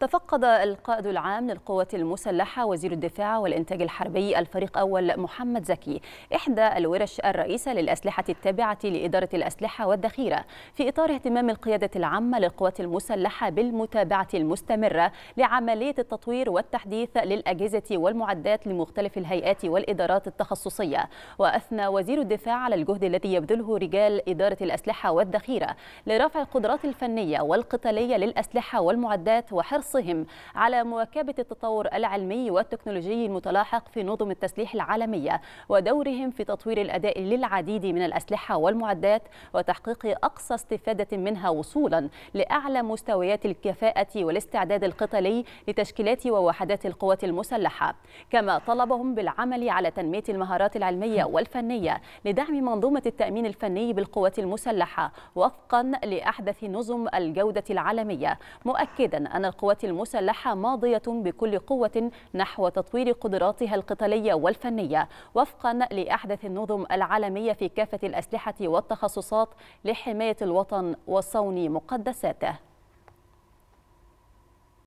تفقد القائد العام للقوات المسلحة وزير الدفاع والإنتاج الحربي الفريق أول محمد زكي إحدى الورش الرئيسة للأسلحة التابعة لإدارة الأسلحة والذخيرة في إطار اهتمام القيادة العامة للقوات المسلحة بالمتابعة المستمرة لعملية التطوير والتحديث للأجهزة والمعدات لمختلف الهيئات والإدارات التخصصية وأثنى وزير الدفاع على الجهد الذي يبذله رجال إدارة الأسلحة والذخيرة لرفع القدرات الفنية والقتالية للأسلحة والمعدات وحرص حرصهم على مواكبة التطور العلمي والتكنولوجي المتلاحق في نظم التسليح العالمية ودورهم في تطوير الأداء للعديد من الأسلحة والمعدات وتحقيق أقصى استفادة منها وصولا لأعلى مستويات الكفاءة والاستعداد القتالي لتشكيلات ووحدات القوات المسلحة كما طلبهم بالعمل على تنمية المهارات العلمية والفنية لدعم منظومة التأمين الفني بالقوات المسلحة وفقا لأحدث نظم الجودة العالمية مؤكدا أن القوات القوات المسلحة ماضية بكل قوة نحو تطوير قدراتها القتالية والفنية وفقا لأحدث النظم العالمية في كافة الأسلحة والتخصصات لحماية الوطن وصون مقدساته